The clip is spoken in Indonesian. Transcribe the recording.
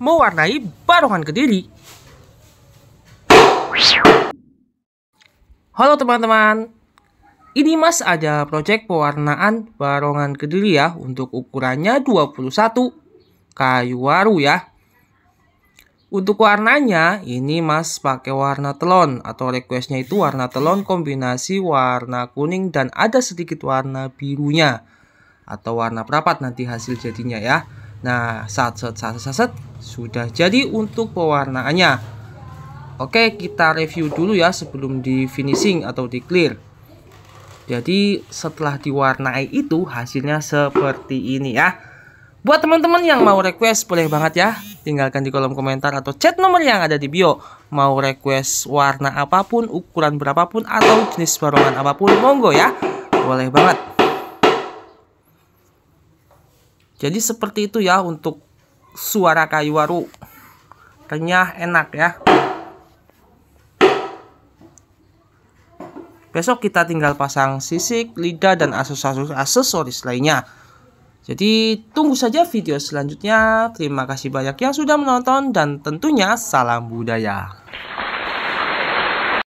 mewarnai Barongan Kediri. Halo teman-teman, ini mas ada proyek pewarnaan Barongan Kediri ya untuk ukurannya 21 kayu waru ya. Untuk warnanya ini mas pakai warna telon atau requestnya itu warna telon kombinasi warna kuning dan ada sedikit warna birunya atau warna perapat nanti hasil jadinya ya. Nah, saset saset saset sudah jadi untuk pewarnaannya. Oke, kita review dulu ya sebelum di finishing atau di clear. Jadi, setelah diwarnai itu hasilnya seperti ini ya. Buat teman-teman yang mau request boleh banget ya Tinggalkan di kolom komentar atau chat nomor yang ada di bio Mau request warna apapun, ukuran berapapun, atau jenis barongan apapun, monggo ya Boleh banget Jadi seperti itu ya untuk suara kayu waru. Renyah enak ya. Besok kita tinggal pasang sisik, lidah, dan aksesoris, aksesoris lainnya. Jadi tunggu saja video selanjutnya. Terima kasih banyak yang sudah menonton dan tentunya salam budaya.